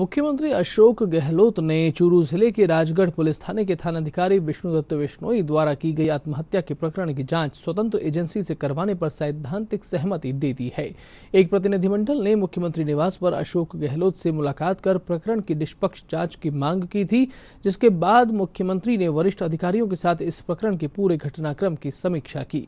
मुख्यमंत्री अशोक गहलोत ने चूरू जिले के राजगढ़ पुलिस थाने के थानाधिकारी विष्णुदत्त विश्नोई द्वारा की गई आत्महत्या के प्रकरण की जांच स्वतंत्र एजेंसी से करवाने पर सैद्धांतिक सहमति दे दी है एक प्रतिनिधिमंडल ने मुख्यमंत्री निवास पर अशोक गहलोत से मुलाकात कर प्रकरण की निष्पक्ष जांच की मांग की थी जिसके बाद मुख्यमंत्री ने वरिष्ठ अधिकारियों के साथ इस प्रकरण के पूरे घटनाक्रम की समीक्षा की